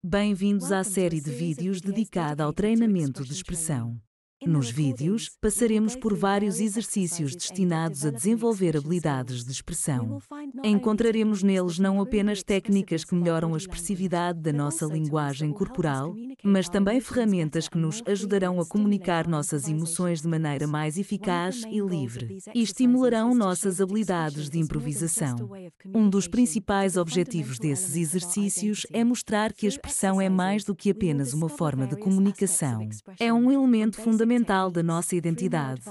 Bem-vindos à série de vídeos dedicada ao treinamento de expressão. Nos vídeos, passaremos por vários exercícios destinados a desenvolver habilidades de expressão. Encontraremos neles não apenas técnicas que melhoram a expressividade da nossa linguagem corporal, mas também ferramentas que nos ajudarão a comunicar nossas emoções de maneira mais eficaz e livre e estimularão nossas habilidades de improvisação. Um dos principais objetivos desses exercícios é mostrar que a expressão é mais do que apenas uma forma de comunicação. É um elemento fundamental fundamental da nossa identidade.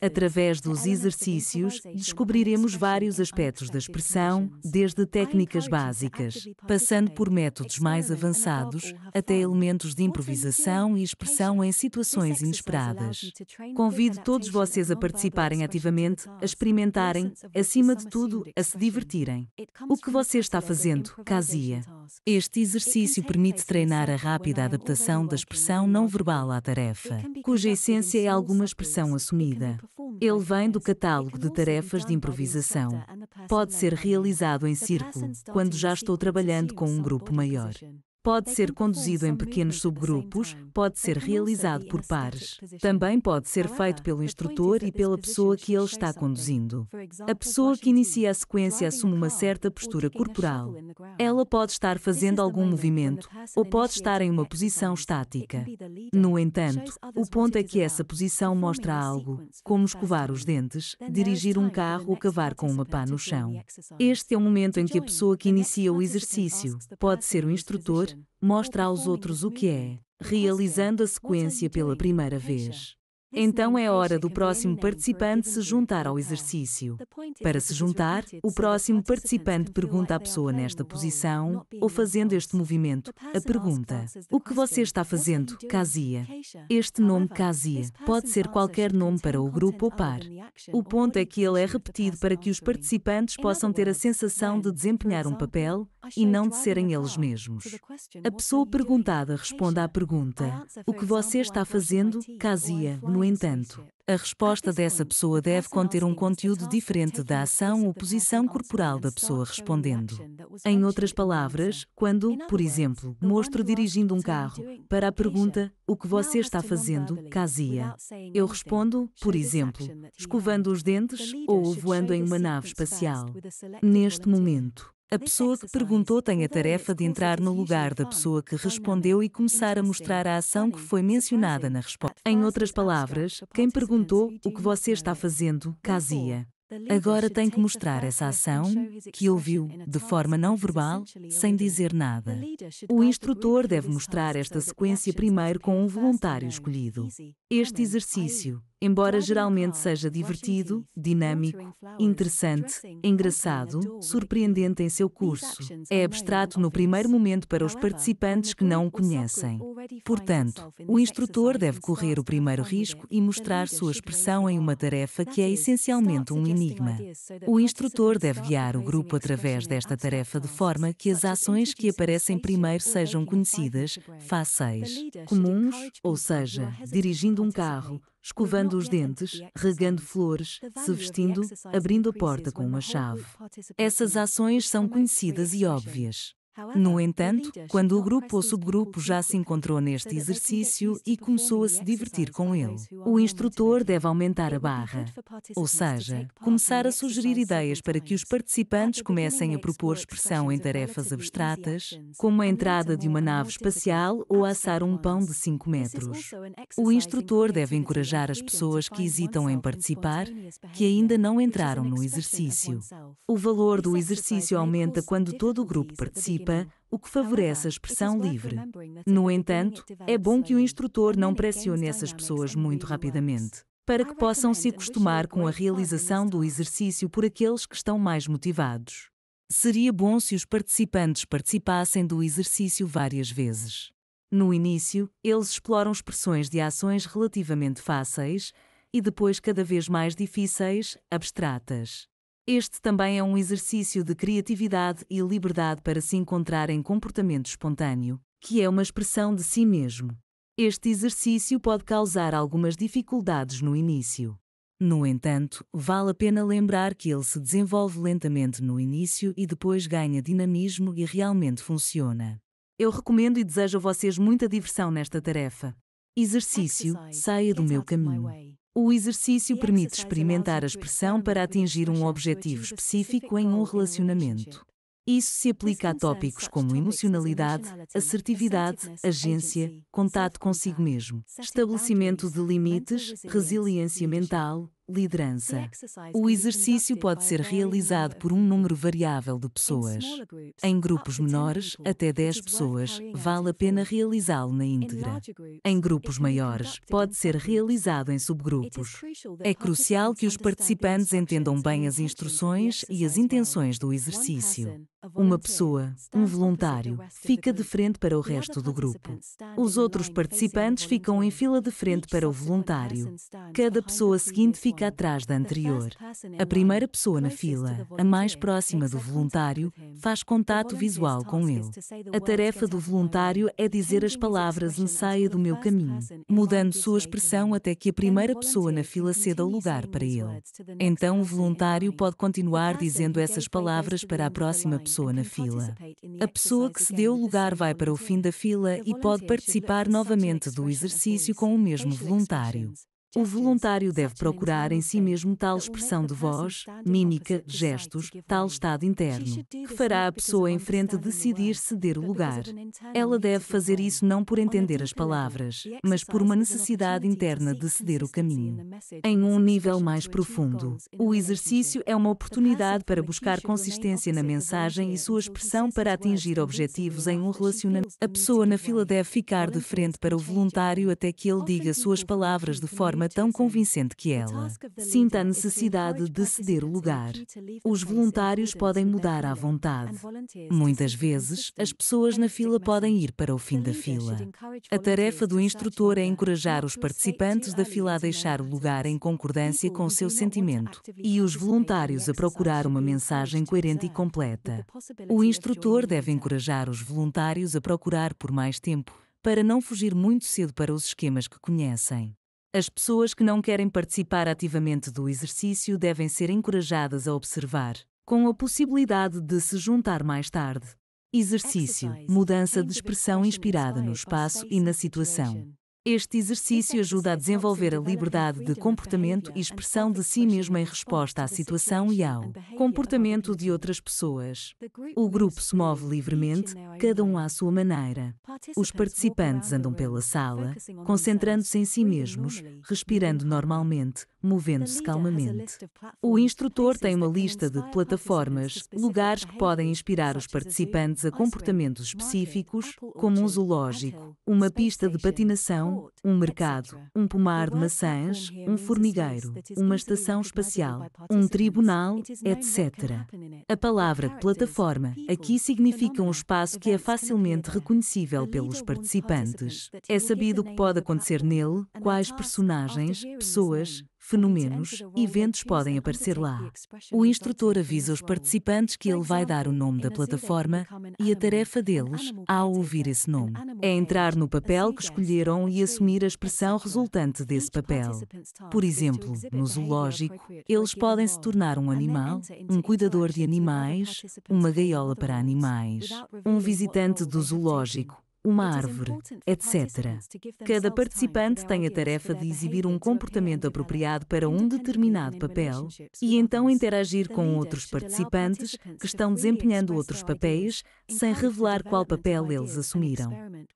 Através dos exercícios, descobriremos vários aspectos da expressão, desde técnicas básicas, passando por métodos mais avançados, até elementos de improvisação e expressão em situações inesperadas. Convido todos vocês a participarem ativamente, a experimentarem, acima de tudo, a se divertirem. O que você está fazendo, Casia? Este exercício permite treinar a rápida adaptação da expressão não verbal à tarefa, cuja essência é alguma expressão assumida. Ele vem do catálogo de tarefas de improvisação. Pode ser realizado em círculo, quando já estou trabalhando com um grupo maior. Pode ser conduzido em pequenos subgrupos, pode ser realizado por pares. Também pode ser feito pelo instrutor e pela pessoa que ele está conduzindo. A pessoa que inicia a sequência assume uma certa postura corporal. Ela pode estar fazendo algum movimento ou pode estar em uma posição estática. No entanto, o ponto é que essa posição mostra algo, como escovar os dentes, dirigir um carro ou cavar com uma pá no chão. Este é o momento em que a pessoa que inicia o exercício pode ser o instrutor, mostra aos outros o que é, realizando a sequência pela primeira vez. Então é hora do próximo participante se juntar ao exercício. Para se juntar, o próximo participante pergunta à pessoa nesta posição, ou fazendo este movimento, a pergunta: O que você está fazendo, Kazia? Este nome Kazia pode ser qualquer nome para o grupo ou par. O ponto é que ele é repetido para que os participantes possam ter a sensação de desempenhar um papel e não de serem eles mesmos. A pessoa perguntada responde à pergunta: O que você está fazendo, Kazia? no no entanto, a resposta dessa pessoa deve conter um conteúdo diferente da ação ou posição corporal da pessoa respondendo. Em outras palavras, quando, por exemplo, mostro dirigindo um carro, para a pergunta: O que você está fazendo, Kazia, Eu respondo, por exemplo, escovando os dentes ou voando em uma nave espacial. Neste momento, a então, é pessoa que perguntou tem a tarefa de entrar no lugar da pessoa que respondeu e começar a mostrar a ação que foi mencionada na resposta. Em outras palavras, quem perguntou o que você está fazendo, casia. Agora tem que mostrar essa ação que ele viu de forma não verbal, sem dizer nada. O instrutor deve mostrar esta sequência primeiro com um voluntário escolhido. Este exercício Embora geralmente seja divertido, dinâmico, interessante, engraçado, surpreendente em seu curso, é abstrato no primeiro momento para os participantes que não o conhecem. Portanto, o é instrutor deve correr o primeiro risco e mostrar sua expressão em uma tarefa que é essencialmente um enigma. O instrutor deve guiar o grupo através desta tarefa de forma que as ações que aparecem primeiro sejam conhecidas, fáceis, comuns, ou seja, dirigindo um carro escovando os dentes, regando flores, se vestindo, abrindo a porta com uma chave. Essas ações são conhecidas e óbvias. No entanto, quando o grupo ou subgrupo já se encontrou neste exercício e começou a se divertir com ele, o instrutor deve aumentar a barra, ou seja, começar a sugerir ideias para que os participantes comecem a propor expressão em tarefas abstratas, como a entrada de uma nave espacial ou assar um pão de 5 metros. O instrutor deve encorajar as pessoas que hesitam em participar, que ainda não entraram no exercício. O valor do exercício aumenta quando todo o grupo participa equipa, o que favorece a é expressão livre. No entanto, é bom que o instrutor não pressione essas pessoas muito rapidamente, para que possam se acostumar com a realização do exercício por aqueles que estão mais motivados. Seria bom se os participantes participassem do exercício várias vezes. No início, eles exploram expressões de ações relativamente fáceis e depois cada vez mais difíceis, abstratas. Este também é um exercício de criatividade e liberdade para se encontrar em comportamento espontâneo, que é uma expressão de si mesmo. Este exercício pode causar algumas dificuldades no início. No entanto, vale a pena lembrar que ele se desenvolve lentamente no início e depois ganha dinamismo e realmente funciona. Eu recomendo e desejo a vocês muita diversão nesta tarefa. Exercício, saia do meu caminho. O exercício é permite experimentar a expressão para atingir um objetivo específico em um relacionamento. Isso se aplica a tópicos como emocionalidade, é assertividade, é agência, contato consigo mesmo, estabelecimento de limites, resiliência mental, Liderança. O exercício pode ser realizado por um número variável de pessoas. Em grupos menores, até 10 pessoas, vale a pena realizá-lo na íntegra. Em grupos maiores, pode ser realizado em subgrupos. É crucial que os participantes entendam bem as instruções e as intenções do exercício. Uma pessoa, um voluntário, fica de frente para o resto do grupo. Os outros participantes ficam em fila de frente para o voluntário. Cada pessoa seguinte fica fica atrás da anterior. A primeira pessoa na fila, a mais próxima do voluntário, faz contato visual com ele. A tarefa do voluntário é dizer as palavras em saia do meu caminho, mudando sua expressão até que a primeira pessoa na fila ceda o lugar para ele. Então o voluntário pode continuar dizendo essas palavras para a próxima pessoa na fila. A pessoa que cedeu o lugar vai para o fim da fila e pode participar novamente do exercício com o mesmo voluntário. O voluntário deve procurar em si mesmo tal expressão de voz, mímica, gestos, tal estado interno, que fará a pessoa em frente decidir ceder o lugar. Ela deve fazer isso não por entender as palavras, mas por uma necessidade interna de ceder o caminho. Em um nível mais profundo, o exercício é uma oportunidade para buscar consistência na mensagem e sua expressão para atingir objetivos em um relacionamento. A pessoa na fila deve ficar de frente para o voluntário até que ele diga suas palavras de forma forma tão convincente que ela sinta a necessidade de ceder o lugar. Os voluntários podem mudar à vontade. Muitas vezes, as pessoas na fila podem ir para o fim da fila. A tarefa do instrutor é encorajar os participantes da fila a deixar o lugar em concordância com o seu sentimento e os voluntários a procurar uma mensagem coerente e completa. O instrutor deve encorajar os voluntários a procurar por mais tempo para não fugir muito cedo para os esquemas que conhecem. As pessoas que não querem participar ativamente do exercício devem ser encorajadas a observar, com a possibilidade de se juntar mais tarde. Exercício, mudança de expressão inspirada no espaço e na situação. Este exercício ajuda a desenvolver a liberdade de comportamento e expressão de si mesmo em resposta à situação e ao comportamento de outras pessoas. O grupo se move livremente, cada um à sua maneira. Os participantes andam pela sala, concentrando-se em si mesmos, respirando normalmente, movendo-se calmamente. O instrutor tem uma lista de plataformas, lugares que podem inspirar os participantes a comportamentos específicos, como um zoológico, uma pista de patinação, um mercado, um pomar de maçãs, um formigueiro, uma estação espacial, um tribunal, etc. A palavra plataforma aqui significa um espaço que é facilmente reconhecível pelos participantes. É sabido o que pode acontecer nele, quais personagens, pessoas, fenômenos e eventos podem aparecer lá. O instrutor avisa os participantes que ele vai dar o nome da plataforma e a tarefa deles, ao ouvir esse nome, é entrar no papel que escolheram e assumir a expressão resultante desse papel. Por exemplo, no zoológico, eles podem se tornar um animal, um cuidador de animais, uma gaiola para animais, um visitante do zoológico uma árvore, etc. Cada participante tem a tarefa de exibir um comportamento apropriado para um determinado papel e então interagir com outros participantes que estão desempenhando outros papéis sem revelar qual papel eles assumiram.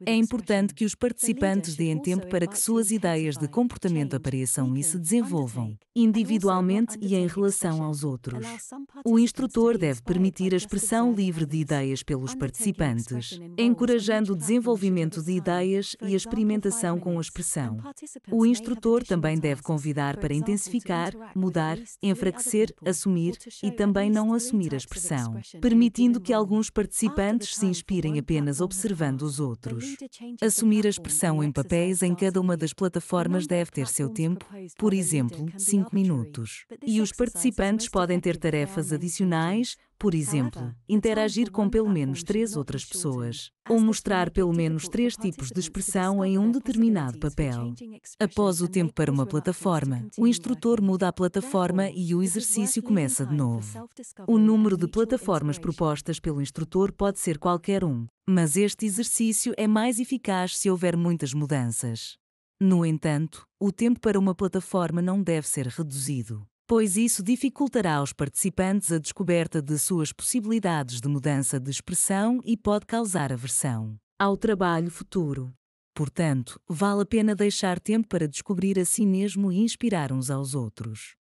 É importante que os participantes deem tempo para que suas ideias de comportamento apareçam e se desenvolvam, individualmente e em relação aos outros. O instrutor deve permitir a expressão livre de ideias pelos participantes, encorajando o desenvolvimento desenvolvimento de ideias e a experimentação com a expressão. O instrutor também deve convidar para intensificar, mudar, enfraquecer, assumir e também não assumir a expressão, permitindo que alguns participantes se inspirem apenas observando os outros. Assumir a expressão em papéis em cada uma das plataformas deve ter seu tempo, por exemplo, 5 minutos. E os participantes podem ter tarefas adicionais, por exemplo, então interagir com pelo tipo tipo menos três outras pessoas, ou mostrar pelo menos três tipos de expressão assim, em um determinado assim, papel. Após o tempo para uma plataforma, o é? instrutor muda a plataforma e o exercício começa de novo. O número de plataformas propostas pelo instrutor pode ser qualquer um, mas este exercício é mais eficaz se houver muitas mudanças. No entanto, o tempo para uma plataforma não deve ser reduzido pois isso dificultará aos participantes a descoberta de suas possibilidades de mudança de expressão e pode causar aversão ao trabalho futuro. Portanto, vale a pena deixar tempo para descobrir a si mesmo e inspirar uns aos outros.